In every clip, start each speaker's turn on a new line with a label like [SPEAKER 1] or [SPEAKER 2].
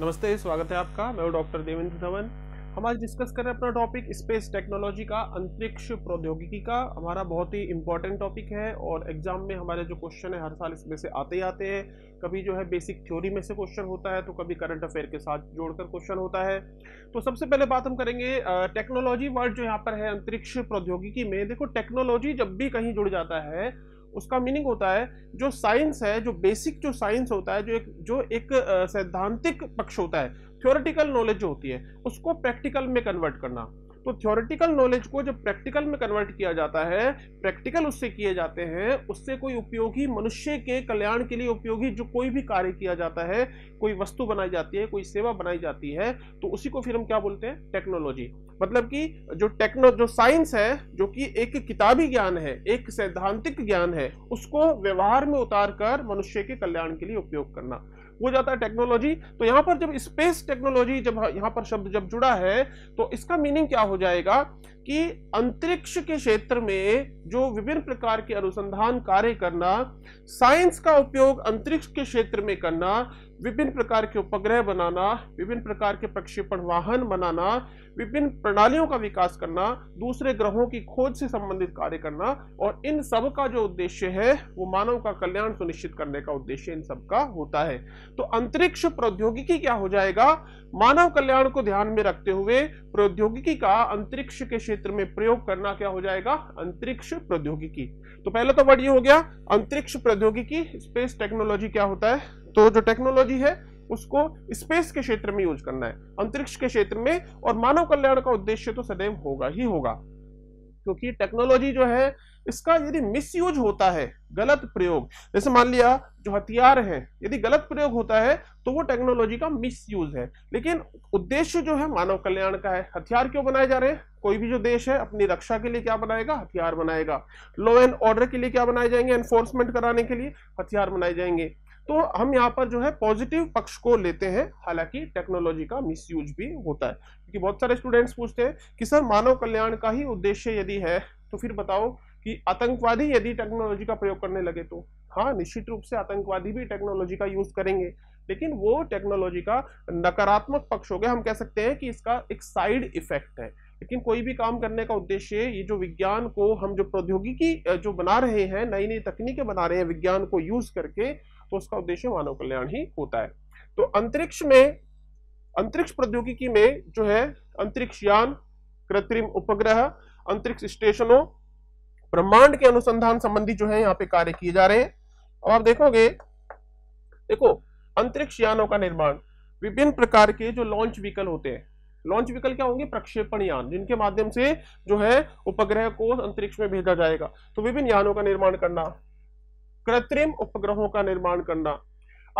[SPEAKER 1] नमस्ते स्वागत है आपका मैं डॉक्टर देवेंद्र धवन हम आज डिस्कस कर रहे हैं अपना टॉपिक स्पेस टेक्नोलॉजी का अंतरिक्ष प्रौद्योगिकी का हमारा बहुत ही इंपॉर्टेंट टॉपिक है और एग्जाम में हमारे जो क्वेश्चन है हर साल इसमें से आते ही आते हैं कभी जो है बेसिक थ्योरी में से क्वेश्चन होता है तो कभी करंट अफेयर के साथ जोड़कर क्वेश्चन होता है तो सबसे पहले बात हम करेंगे टेक्नोलॉजी वर्ड जो यहाँ पर है अंतरिक्ष प्रौद्योगिकी में देखो टेक्नोलॉजी जब भी कहीं जुड़ जाता है उसका मीनिंग होता है जो साइंस है जो बेसिक जो साइंस होता है जो एक जो एक सैद्धांतिक पक्ष होता है थ्योरेटिकल नॉलेज जो होती है उसको प्रैक्टिकल में कन्वर्ट करना तो थ्योरेटिकल नॉलेज को जब प्रैक्टिकल में कन्वर्ट किया जाता है प्रैक्टिकल उससे किए जाते हैं उससे कोई उपयोगी मनुष्य के कल्याण के लिए उपयोगी जो कोई भी कार्य किया जाता है कोई वस्तु बनाई जाती है कोई सेवा बनाई जाती है तो उसी को फिर हम क्या बोलते हैं टेक्नोलॉजी मतलब कि जो टेक्नो जो साइंस है जो कि एक किताबी ज्ञान है एक सैद्धांतिक ज्ञान है उसको व्यवहार में उतार कर मनुष्य के कल्याण के लिए उपयोग करना हो जाता है टेक्नोलॉजी तो यहाँ पर जब स्पेस टेक्नोलॉजी जब यहाँ पर शब्द जब जुड़ा है तो इसका मीनिंग क्या हो जाएगा कि अंतरिक्ष के क्षेत्र में जो विभिन्न प्रकार के अनुसंधान कार्य करना साइंस का उपयोग अंतरिक्ष के क्षेत्र में करना विभिन्न प्रकार के उपग्रह बनाना विभिन्न प्रकार के प्रक्षेपण वाहन बनाना विभिन्न प्रणालियों का विकास करना दूसरे ग्रहों की खोज से संबंधित कार्य करना और इन सब का जो उद्देश्य है वो मानव का कल्याण सुनिश्चित करने का उद्देश्य इन सब का होता है तो अंतरिक्ष प्रौद्योगिकी क्या हो जाएगा मानव कल्याण को ध्यान में रखते हुए प्रौद्योगिकी का अंतरिक्ष के क्षेत्र में प्रयोग करना क्या हो जाएगा अंतरिक्ष प्रौद्योगिकी तो पहला तो वर्ड ये हो गया अंतरिक्ष प्रौद्योगिकी स्पेस टेक्नोलॉजी क्या होता है तो जो टेक्नोलॉजी है उसको स्पेस के क्षेत्र में यूज करना है अंतरिक्ष के क्षेत्र में और मानव कल्याण का उद्देश्य तो सदैव होगा ही होगा क्योंकि टेक्नोलॉजी जो है इसका यदि मिसयूज होता है गलत प्रयोग जैसे मान लिया जो हथियार है यदि गलत प्रयोग होता है तो वो टेक्नोलॉजी का मिसयूज है लेकिन उद्देश्य जो है मानव कल्याण का है हथियार क्यों बनाए जा रहे हैं कोई भी जो देश है अपनी रक्षा के लिए क्या बनाएगा हथियार बनाएगा लॉ एंड ऑर्डर के लिए क्या बनाए जाएंगे एनफोर्समेंट कराने के लिए हथियार बनाए जाएंगे तो हम यहाँ पर जो है पॉजिटिव पक्ष को लेते हैं हालांकि टेक्नोलॉजी का मिसयूज भी होता है क्योंकि बहुत सारे स्टूडेंट्स पूछते हैं कि सर मानव कल्याण का ही उद्देश्य यदि है तो फिर बताओ कि आतंकवादी यदि टेक्नोलॉजी का प्रयोग करने लगे तो हाँ निश्चित रूप से आतंकवादी भी टेक्नोलॉजी का यूज करेंगे लेकिन वो टेक्नोलॉजी का नकारात्मक पक्ष हो गया हम कह सकते हैं कि इसका एक साइड इफेक्ट है लेकिन कोई भी काम करने का उद्देश्य ये जो विज्ञान को हम जो प्रौद्योगिकी जो बना रहे हैं नई नई तकनीकें बना रहे हैं विज्ञान को यूज करके तो उसका उद्देश्य मानव कल्याण ही होता है तो अंतरिक्ष में अंतरिक्ष प्रौद्योगिकी में जो है अंतरिक्ष यान कृत्रिम उपग्रह अंतरिक्ष स्टेशनों ब्रह्मांड के अनुसंधान संबंधी जो है यहाँ पे कार्य किए जा रहे हैं अब आप देखोगे देखो अंतरिक्ष यानों का निर्माण विभिन्न प्रकार के जो लॉन्च व्हीकल होते हैं लॉन्च व्हीकल क्या होंगे प्रक्षेपण यान जिनके माध्यम से जो है उपग्रह को अंतरिक्ष में भेजा जाएगा तो विभिन्न यानों का निर्माण करना कृत्रिम उपग्रहों का निर्माण करना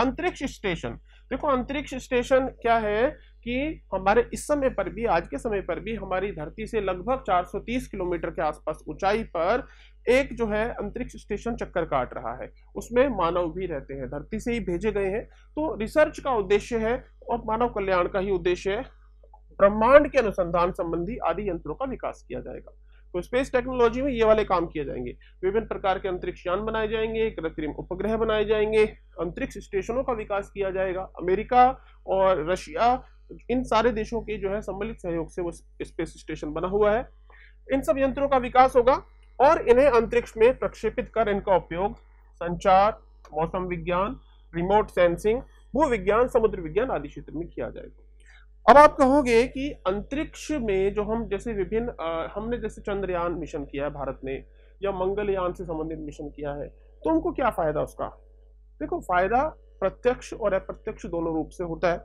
[SPEAKER 1] अंतरिक्ष स्टेशन देखो अंतरिक्ष स्टेशन क्या है कि हमारे इस समय पर भी आज के समय पर भी हमारी धरती से लगभग 430 किलोमीटर के आसपास ऊंचाई पर एक जो है अंतरिक्ष स्टेशन चक्कर काट रहा है उसमें मानव भी रहते हैं धरती से ही भेजे गए हैं तो रिसर्च का उद्देश्य है और मानव कल्याण का ही उद्देश्य है ब्रह्मांड के अनुसंधान संबंधी आदि यंत्रों का विकास किया जाएगा तो स्पेस टेक्नोलॉजी में ये वाले काम किए जाएंगे विभिन्न प्रकार के अंतरिक्ष यान बनाए जाएंगे कृत्रिम उपग्रह बनाए जाएंगे अंतरिक्ष स्टेशनों का विकास किया जाएगा अमेरिका और रशिया इन सारे देशों के जो है सम्मिलित सहयोग से वो स्पेस स्टेशन बना हुआ है इन सब यंत्रों का विकास होगा और इन्हें अंतरिक्ष में प्रक्षेपित कर इनका उपयोग संचार मौसम विज्ञान रिमोट सेंसिंग भू विज्ञान समुद्र विज्ञान आदि क्षेत्र में किया जाएगा अब आप कहोगे कि अंतरिक्ष में जो हम जैसे विभिन्न हमने जैसे चंद्रयान मिशन किया है भारत ने या मंगलयान से संबंधित मिशन किया है तो हमको क्या फायदा उसका देखो फायदा प्रत्यक्ष और अप्रत्यक्ष दोनों रूप से होता है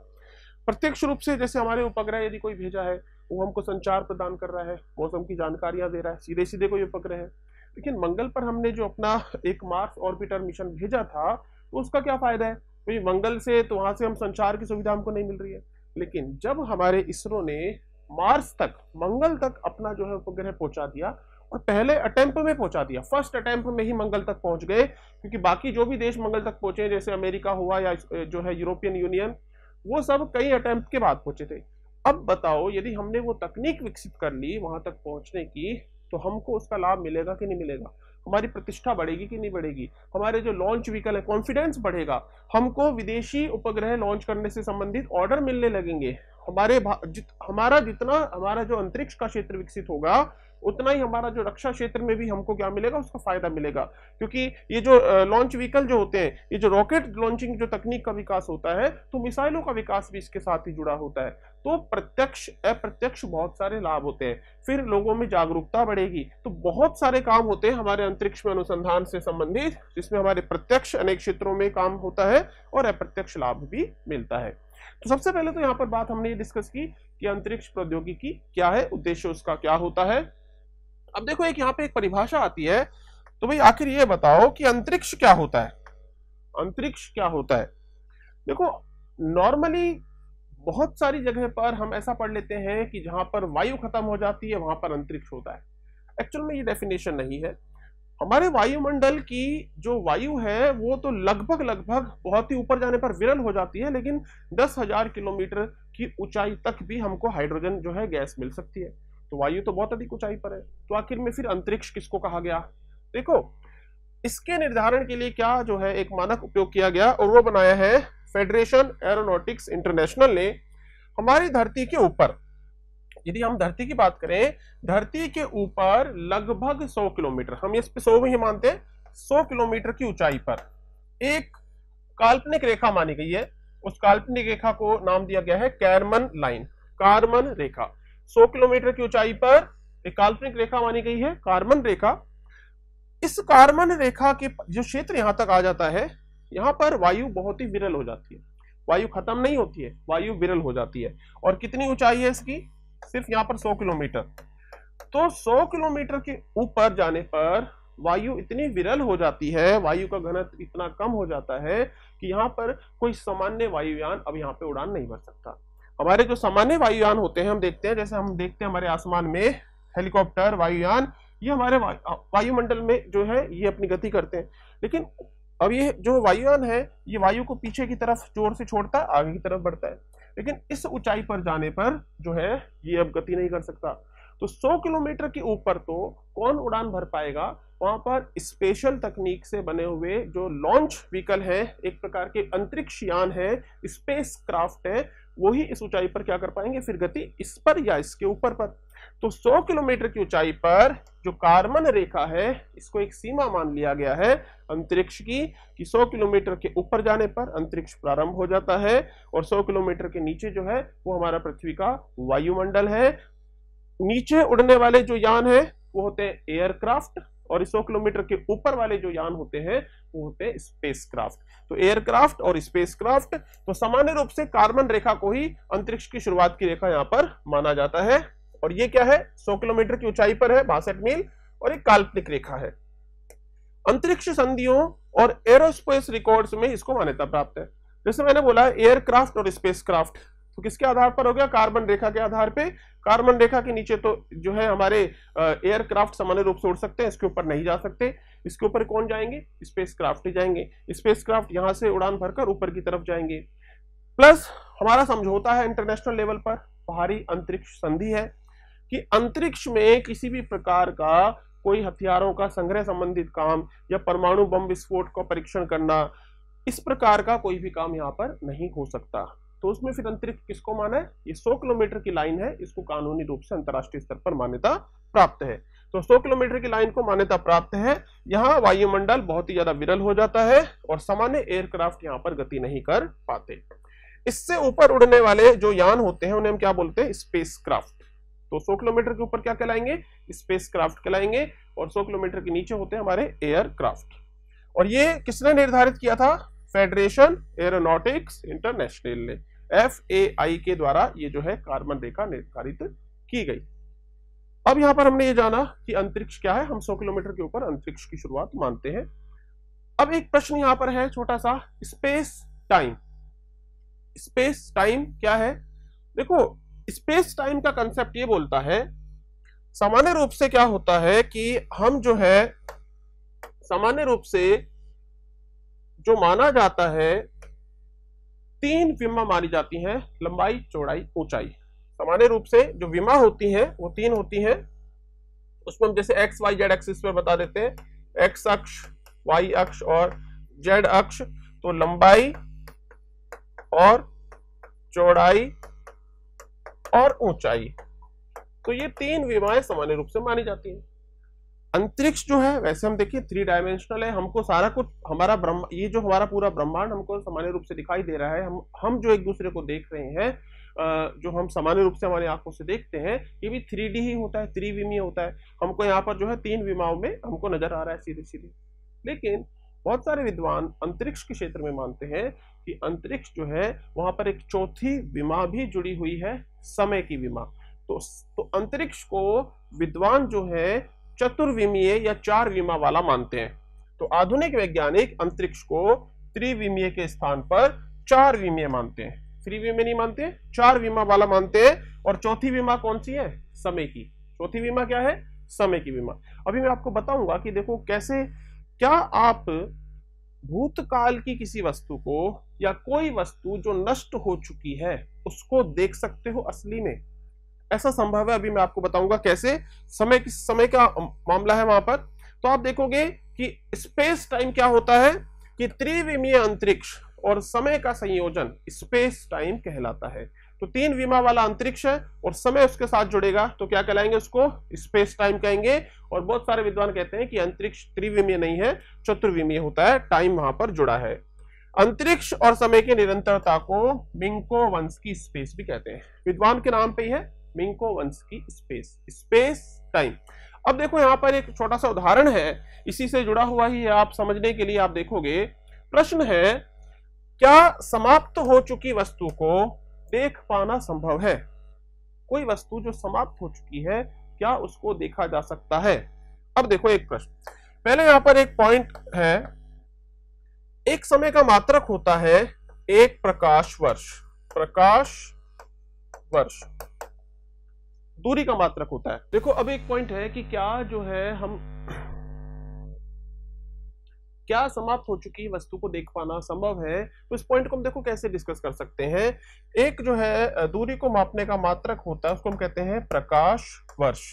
[SPEAKER 1] प्रत्यक्ष रूप से जैसे हमारे उपग्रह यदि कोई भेजा है वो हमको संचार प्रदान कर रहा है मौसम की जानकारियां दे रहा है सीधे सीधे कोई उपग्रह है लेकिन मंगल पर हमने जो अपना एक मार्स ऑर्बिटर मिशन भेजा था तो उसका क्या फायदा है भाई मंगल से तो वहां से हम संचार की सुविधा हमको नहीं मिल रही है लेकिन जब हमारे इसरो ने मार्स तक मंगल तक अपना जो है उपग्रह पहुंचा दिया और पहले अटैम्प में पहुंचा दिया फर्स्ट अटैम्प में ही मंगल तक पहुंच गए क्योंकि बाकी जो भी देश मंगल तक पहुंचे जैसे अमेरिका हुआ या जो है यूरोपियन यूनियन वो सब कई अटैम्प के बाद पहुंचे थे अब बताओ यदि हमने वो तकनीक विकसित कर ली वहां तक पहुंचने की तो हमको उसका लाभ मिलेगा कि नहीं मिलेगा हमारी प्रतिष्ठा बढ़ेगी कि नहीं बढ़ेगी हमारे जो लॉन्च व्हीकल है कॉन्फिडेंस बढ़ेगा हमको विदेशी उपग्रह लॉन्च करने से संबंधित ऑर्डर मिलने लगेंगे हमारे जित, हमारा जितना हमारा जो अंतरिक्ष का क्षेत्र विकसित होगा उतना ही हमारा जो रक्षा क्षेत्र में भी हमको क्या मिलेगा उसका फायदा मिलेगा क्योंकि ये जो लॉन्च व्हीकल जो होते हैं ये जो रॉकेट लॉन्चिंग जो तकनीक का विकास होता है तो मिसाइलों का विकास भी इसके साथ ही जुड़ा होता है तो प्रत्यक्ष अप्रत्यक्ष बहुत सारे लाभ होते हैं फिर लोगों में जागरूकता बढ़ेगी तो बहुत सारे काम होते हैं हमारे अंतरिक्ष में अनुसंधान से संबंधित जिसमें हमारे प्रत्यक्ष अनेक क्षेत्रों में काम होता है और अप्रत्यक्ष लाभ भी मिलता है तो सबसे पहले तो यहाँ पर बात हमने ये डिस्कस की कि अंतरिक्ष प्रौद्योगिकी क्या है उद्देश्य उसका क्या होता है अब देखो एक यहाँ पे एक परिभाषा आती है तो भाई आखिर ये बताओ कि अंतरिक्ष क्या होता है अंतरिक्ष क्या होता है देखो नॉर्मली बहुत सारी जगह पर हम ऐसा पढ़ लेते हैं कि जहां पर वायु खत्म हो जाती है वहां पर अंतरिक्ष होता है एक्चुअल में ये डेफिनेशन नहीं है हमारे वायुमंडल की जो वायु है वो तो लगभग लगभग बहुत ही ऊपर जाने पर विरल हो जाती है लेकिन दस हजार किलोमीटर की ऊंचाई तक भी हमको हाइड्रोजन जो है गैस मिल सकती है तो वायु तो बहुत अधिक ऊंचाई पर है तो आखिर में फिर अंतरिक्ष किसको कहा गया देखो इसके निर्धारण के लिए क्या जो है एक मानक उपयोग किया गया और वो बनाया है फेडरेशन एरोनॉटिक्स इंटरनेशनल ने हमारी धरती के ऊपर यदि हम धरती की बात करें धरती के ऊपर लगभग 100 किलोमीटर हम इस पे 100 ही मानते हैं 100 किलोमीटर की ऊंचाई पर एक काल्पनिक रेखा मानी गई है उस काल्पनिक रेखा को नाम दिया गया है कैरमन लाइन कार्मन रेखा 100 किलोमीटर की ऊंचाई पर एक काल्पनिक रेखा मानी गई है कार्मन रेखा इस कार्मन रेखा के जो क्षेत्र यहां तक आ जाता है यहाँ पर वायु बहुत ही विरल हो जाती है वायु खत्म नहीं होती है वायु विरल हो जाती है और कितनी ऊंचाई है इसकी सिर्फ यहाँ पर 100 किलोमीटर तो 100 किलोमीटर के ऊपर जाने पर वायु इतनी विरल हो जाती है वायु का घनत्व इतना कम हो जाता है कि यहाँ पर कोई सामान्य वायुयान अब यहाँ पे उड़ान नहीं भर सकता हमारे जो सामान्य वायुयान होते हैं हम देखते हैं जैसे हम देखते हैं हमारे आसमान में हेलीकॉप्टर वायुयान ये हमारे वायुमंडल में जो है ये अपनी गति करते हैं लेकिन अब ये जो वायुयान है ये वायु को पीछे की तरफ जोर से छोड़ता है आगे की तरफ बढ़ता है लेकिन इस ऊंचाई पर जाने पर जो है ये अब गति नहीं कर सकता तो 100 किलोमीटर के ऊपर तो कौन उड़ान भर पाएगा वहां पर स्पेशल तकनीक से बने हुए जो लॉन्च व्हीकल है एक प्रकार के अंतरिक्ष यान है स्पेस क्राफ्ट है वही इस ऊंचाई पर क्या कर पाएंगे फिर गति इस पर या इसके ऊपर पर तो 100 किलोमीटर की ऊंचाई पर जो कार्बन रेखा है इसको एक सीमा मान लिया गया है अंतरिक्ष की कि 100 किलोमीटर के ऊपर जाने पर अंतरिक्ष प्रारंभ हो जाता है और 100 किलोमीटर के नीचे जो है वो हमारा पृथ्वी का वायुमंडल है नीचे उड़ने वाले जो यान है वो होते हैं एयरक्राफ्ट और 100 किलोमीटर के ऊपर वाले जो यान होते हैं वो होते हैं स्पेसक्राफ्ट तो एयरक्राफ्ट और स्पेस तो सामान्य रूप से कार्बन रेखा को ही अंतरिक्ष की शुरुआत की रेखा यहाँ पर माना जाता है और ये क्या है 100 किलोमीटर की ऊंचाई पर है बासठ मील और एक काल्पनिक रेखा है अंतरिक्ष संधियों और एरोस्पेस रिकॉर्ड्स में इसको मान्यता प्राप्त है जैसे मैंने बोला एयरक्राफ्ट और स्पेस तो किसके आधार पर हो गया कार्बन रेखा के आधार पे कार्बन रेखा के नीचे तो जो है हमारे एयरक्राफ्ट सामान्य रूप से उड़ सकते हैं इसके ऊपर नहीं जा सकते इसके ऊपर कौन जाएंगे स्पेस क्राफ्ट ही जाएंगे स्पेस क्राफ्ट यहां से उड़ान भरकर ऊपर की तरफ जाएंगे प्लस हमारा समझौता है इंटरनेशनल लेवल पर बाहरी अंतरिक्ष संधि है कि अंतरिक्ष में किसी भी प्रकार का कोई हथियारों का संग्रह संबंधित काम या परमाणु बम विस्फोट का परीक्षण करना इस प्रकार का कोई भी काम यहाँ पर नहीं हो सकता तो उसमें फिर अंतरिक्ष किसको माना है ये 100 किलोमीटर की लाइन है इसको कानूनी रूप से अंतर्राष्ट्रीय स्तर पर मान्यता प्राप्त है तो 100 किलोमीटर की लाइन को मान्यता प्राप्त है यहाँ वायुमंडल बहुत ही ज्यादा विरल हो जाता है और सामान्य एयरक्राफ्ट यहाँ पर गति नहीं कर पाते इससे ऊपर उड़ने वाले जो यान होते हैं उन्हें हम क्या बोलते हैं स्पेस क्राफ्ट तो 100 किलोमीटर के ऊपर क्या कहलाएंगे स्पेस क्राफ्ट कहलाएंगे और 100 किलोमीटर के नीचे होते हैं हमारे एयरक्राफ्ट और ये किसने निर्धारित किया था फेडरेशन एरोनॉटिक्स इंटरनेशनल ने एफ ए आई के द्वारा ये जो है कार्बन रेखा निर्धारित की गई अब यहां पर हमने ये जाना कि अंतरिक्ष क्या है हम 100 किलोमीटर के ऊपर अंतरिक्ष की शुरुआत मानते हैं अब एक प्रश्न यहां पर है छोटा सा स्पेस टाइम स्पेस टाइम क्या है देखो स्पेस टाइम का कंसेप्ट ये बोलता है सामान्य रूप से क्या होता है कि हम जो है सामान्य रूप से जो माना जाता है तीन विमा मानी जाती हैं लंबाई चौड़ाई ऊंचाई सामान्य रूप से जो विमा होती हैं वो तीन होती हैं उसमें हम जैसे एक्स वाई जेड एक्सिस पर बता देते हैं एक्स अक्ष वाई अक्ष और जेड अक्ष तो लंबाई और चौड़ाई और ऊंचाई तो ये तीन विमाएं सामान्य रूप से मानी जाती हैं अंतरिक्ष जो है वैसे हम देखिए थ्री डायमेंशनल है हमको सारा कुछ हमारा ब्रह्म ये जो हमारा पूरा ब्रह्मांड हमको सामान्य रूप से दिखाई दे रहा है हम हम जो एक दूसरे को देख रहे हैं जो हम सामान्य रूप से हमारी आंखों से देखते हैं ये भी थ्री ही होता है त्रिविमीय होता है हमको यहाँ पर जो है तीन विमाओं में हमको नजर आ रहा है सीधे सीधे लेकिन बहुत सारे विद्वान अंतरिक्ष के क्षेत्र में मानते हैं कि अंतरिक्ष जो है वहां पर एक चौथी विमा भी जुड़ी हुई है समय की विमा तो तो अंतरिक्ष को विद्वान जो है चतुर्विमीय या चार विमा वाला मानते हैं तो आधुनिक वैज्ञानिक अंतरिक्ष को त्रिविमीय के स्थान पर चार विमीय मानते हैं त्रिविमीय नहीं मानते चार विमा वाला मानते हैं और चौथी विमा कौन सी है समय की चौथी विमा क्या है समय की विमा अभी मैं आपको बताऊंगा कि देखो कैसे क्या आप भूतकाल की किसी वस्तु को या कोई वस्तु जो नष्ट हो चुकी है उसको देख सकते हो असली में ऐसा संभव है अभी मैं आपको बताऊंगा कैसे समय किस समय का मामला है वहां पर तो आप देखोगे कि स्पेस टाइम क्या होता है कि त्रिविमीय अंतरिक्ष और समय का संयोजन स्पेस टाइम कहलाता है तो तीन विमा वाला अंतरिक्ष है और समय उसके साथ जुड़ेगा तो क्या कहलाएंगे उसको स्पेस टाइम कहेंगे और बहुत सारे विद्वान कहते हैं कि अंतरिक्ष त्रिविमीय नहीं है चतुर्विमीय होता है टाइम वहां पर जुड़ा है अंतरिक्ष और समय की निरंतरता को मिंको वंश की स्पेस भी कहते हैं विद्वान के नाम पे ही है मिंको वंश की स्पेस स्पेस टाइम अब देखो यहाँ पर एक छोटा सा उदाहरण है इसी से जुड़ा हुआ ही है आप समझने के लिए आप देखोगे प्रश्न है क्या समाप्त हो चुकी वस्तु को देख पाना संभव है कोई वस्तु जो समाप्त हो चुकी है क्या उसको देखा जा सकता है अब देखो एक प्रश्न पहले यहां पर एक पॉइंट है एक समय का मात्रक होता है एक प्रकाश वर्ष प्रकाश वर्ष दूरी का मात्रक होता है देखो अब एक पॉइंट है कि क्या जो है हम क्या समाप्त हो चुकी वस्तु को देख पाना संभव है तो इस पॉइंट को हम देखो कैसे डिस्कस कर सकते हैं एक जो है दूरी को मापने का मात्रक होता है उसको हम कहते हैं प्रकाश वर्ष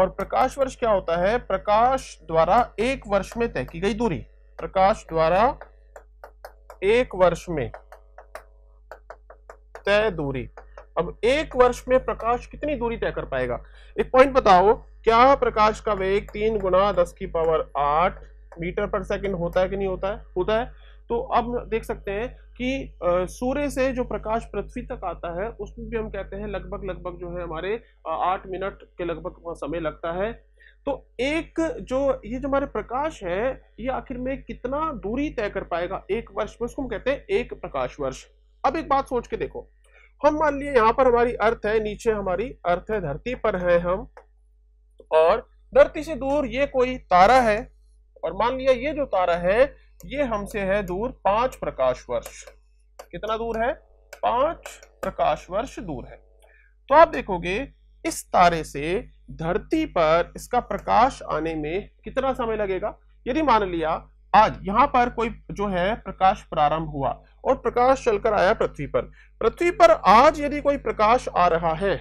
[SPEAKER 1] और प्रकाश वर्ष क्या होता है प्रकाश द्वारा एक वर्ष में तय की गई दूरी प्रकाश द्वारा एक वर्ष में तय दूरी अब एक वर्ष में प्रकाश कितनी दूरी तय कर पाएगा एक पॉइंट बताओ क्या प्रकाश का वेग तीन गुना दस की पावर आठ मीटर पर सेकेंड होता है कि नहीं होता है होता है तो अब देख सकते हैं कि सूर्य से जो प्रकाश पृथ्वी तक आता है उसमें भी हम कहते हैं लगभग लगभग जो है हमारे आठ मिनट के लगभग समय लगता है तो एक जो ये जो हमारे प्रकाश है ये आखिर में कितना दूरी तय कर पाएगा एक वर्ष में उसको हम कहते हैं एक प्रकाश वर्ष अब एक बात सोच के देखो हम मान लिए यहाँ पर हमारी अर्थ है नीचे हमारी अर्थ है धरती पर है हम और धरती से दूर ये कोई तारा है और मान लिया ये जो तारा है ये हमसे है दूर पांच प्रकाश वर्ष कितना दूर है पांच प्रकाश वर्ष दूर है तो आप देखोगे इस तारे से धरती पर इसका प्रकाश आने में कितना समय लगेगा यदि मान लिया आज यहां पर कोई जो है प्रकाश प्रारंभ हुआ और प्रकाश चलकर आया पृथ्वी पर पृथ्वी पर आज यदि कोई प्रकाश आ रहा है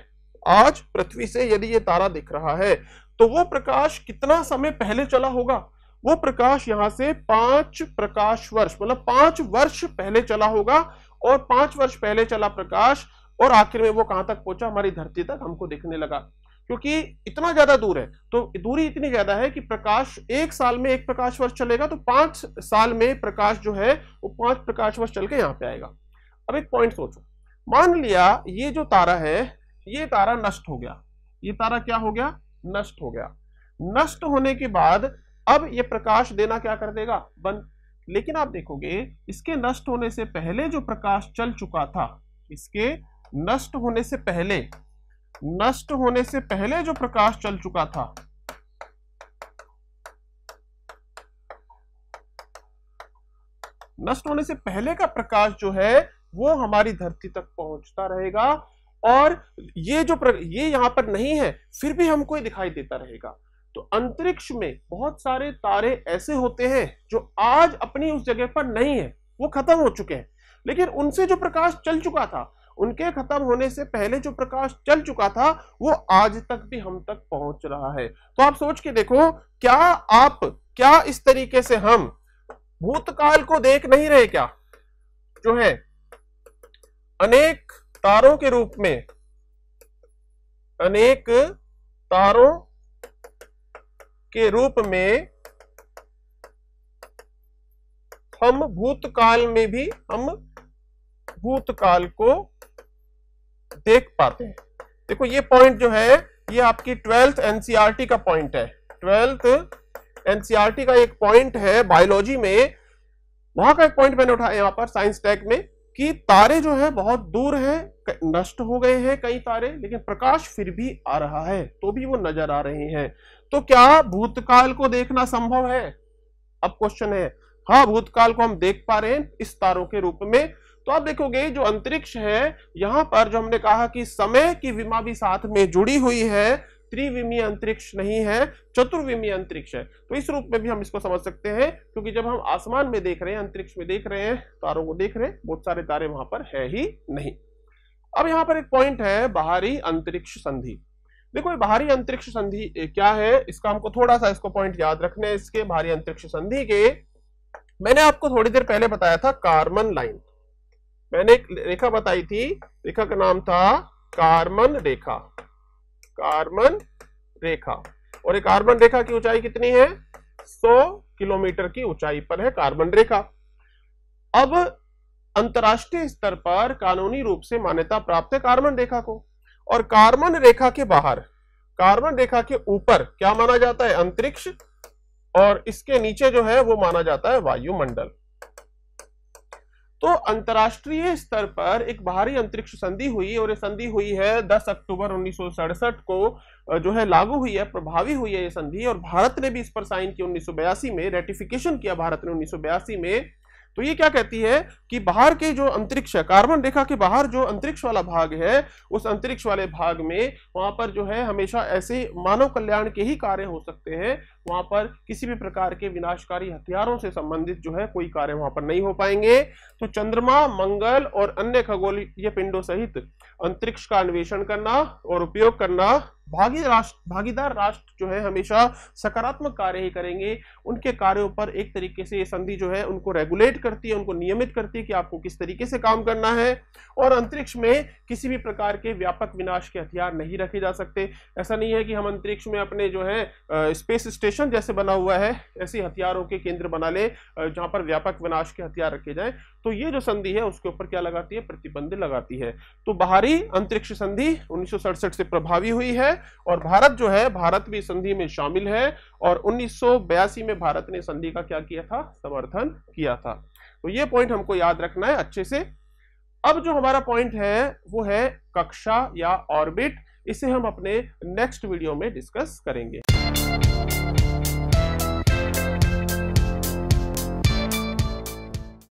[SPEAKER 1] आज पृथ्वी से यदि ये तारा दिख रहा है तो वो प्रकाश कितना समय पहले चला होगा वो प्रकाश यहां से पांच प्रकाश वर्ष मतलब पांच वर्ष पहले चला होगा और पांच वर्ष पहले चला प्रकाश और आखिर में वो कहां तक पहुंचा हमारी धरती तक हमको दिखने लगा क्योंकि इतना ज्यादा दूर है तो दूरी इतनी ज्यादा है कि प्रकाश एक साल में एक प्रकाश वर्ष चलेगा तो पांच साल में प्रकाश जो है वो पांच प्रकाश वर्ष चल के यहाँ पे आएगा अब एक पॉइंट सोचो मान लिया ये जो तारा है ये तारा नष्ट हो गया ये तारा क्या हो गया नष्ट हो गया नष्ट होने के बाद अब ये प्रकाश देना क्या कर देगा बंद लेकिन आप देखोगे इसके नष्ट होने से पहले जो प्रकाश चल चुका था इसके नष्ट होने से पहले नष्ट होने से पहले जो प्रकाश चल चुका था नष्ट होने से पहले का प्रकाश जो है वो हमारी धरती तक पहुंचता रहेगा और ये जो प्र... ये यहां पर नहीं है फिर भी हमको दिखाई देता रहेगा तो अंतरिक्ष में बहुत सारे तारे ऐसे होते हैं जो आज अपनी उस जगह पर नहीं है वो खत्म हो चुके हैं लेकिन उनसे जो प्रकाश चल चुका था उनके खत्म होने से पहले जो प्रकाश चल चुका था वो आज तक भी हम तक पहुंच रहा है तो आप सोच के देखो क्या आप क्या इस तरीके से हम भूतकाल को देख नहीं रहे क्या जो है अनेक तारों के रूप में अनेक तारों के रूप में हम भूतकाल में भी हम भूतकाल को देख पाते हैं देखो ये पॉइंट जो है ये आपकी ट्वेल्थ एनसीआरटी e का पॉइंट है ट्वेल्थ एनसीआरटी e का एक पॉइंट है बायोलॉजी में वहां का एक पॉइंट मैंने उठाया यहां पर साइंस टेक में कि तारे जो है बहुत दूर है नष्ट हो गए हैं कई तारे लेकिन प्रकाश फिर भी आ रहा है तो भी वो नजर आ रहे हैं तो क्या भूतकाल को देखना संभव है अब क्वेश्चन है हाँ भूतकाल को हम देख पा रहे हैं इस तारों के रूप में तो आप देखोगे जो अंतरिक्ष है यहां पर जो हमने कहा कि समय की विमा भी साथ में जुड़ी हुई है त्रिविमी अंतरिक्ष नहीं है चतुर्विमी अंतरिक्ष है तो इस रूप में भी हम इसको समझ सकते हैं क्योंकि जब हम आसमान में देख रहे हैं अंतरिक्ष में देख रहे हैं तारों को देख रहे हैं बहुत सारे तारे वहां पर है ही नहीं अब यहां पर एक पॉइंट है बाहरी अंतरिक्ष संधि देखो ये बाहरी अंतरिक्ष संधि क्या है इसका हमको थोड़ा सा इसको पॉइंट याद रखने इसके बाहरी अंतरिक्ष संधि के मैंने आपको थोड़ी देर पहले बताया था कार्बन लाइन मैंने एक रेखा बताई थी रेखा का नाम था कार्बन रेखा कार्बन रेखा और ये कार्बन रेखा की ऊंचाई कितनी है 100 किलोमीटर की ऊंचाई पर है कार्बन रेखा अब अंतर्राष्ट्रीय स्तर पर कानूनी रूप से मान्यता प्राप्त है कार्बन रेखा को और कार्बन रेखा के बाहर कार्बन रेखा के ऊपर क्या माना जाता है अंतरिक्ष और इसके नीचे जो है वो माना जाता है वायुमंडल तो अंतर्राष्ट्रीय स्तर पर एक बाहरी अंतरिक्ष संधि हुई और ये संधि हुई है 10 अक्टूबर उन्नीस को जो है लागू हुई है प्रभावी हुई है ये संधि और भारत ने भी इस पर साइन किया उन्नीस में रेटिफिकेशन किया भारत ने उन्नीस में तो ये क्या कहती है कि बाहर के जो अंतरिक्ष है कार्बन रेखा के बाहर जो अंतरिक्ष वाला भाग है उस अंतरिक्ष वाले भाग में वहां पर जो है हमेशा ऐसे मानव कल्याण के ही कार्य हो सकते हैं वहां पर किसी भी प्रकार के विनाशकारी हथियारों से संबंधित जो है कोई कार्य वहां पर नहीं हो पाएंगे तो चंद्रमा मंगल और अन्य खगोलीय पिंडों सहित अंतरिक्ष का अन्वेषण करना और उपयोग करना भागी राष्ट्र भागीदार राष्ट्र जो है हमेशा सकारात्मक कार्य ही करेंगे उनके कार्यों पर एक तरीके से ये संधि जो है उनको रेगुलेट करती है उनको नियमित करती है कि आपको किस तरीके से काम करना है और अंतरिक्ष में किसी भी प्रकार के व्यापक विनाश के हथियार नहीं रखे जा सकते ऐसा नहीं है कि हम अंतरिक्ष में अपने जो है स्पेस स्टेशन जैसे बना हुआ है ऐसे हथियारों के केंद्र बना ले जहाँ पर व्यापक विनाश के हथियार रखे जाए तो ये जो संधि है उसके ऊपर क्या लगाती है प्रतिबंध लगाती है तो बाहरी अंतरिक्ष संधि उन्नीस से प्रभावी हुई है और भारत जो है भारत भी संधि में शामिल है और उन्नीस में भारत ने संधि का क्या किया था समर्थन किया था तो ये पॉइंट हमको याद रखना है अच्छे से अब जो हमारा पॉइंट है वो है कक्षा या ऑर्बिट इसे हम अपने नेक्स्ट वीडियो में डिस्कस करेंगे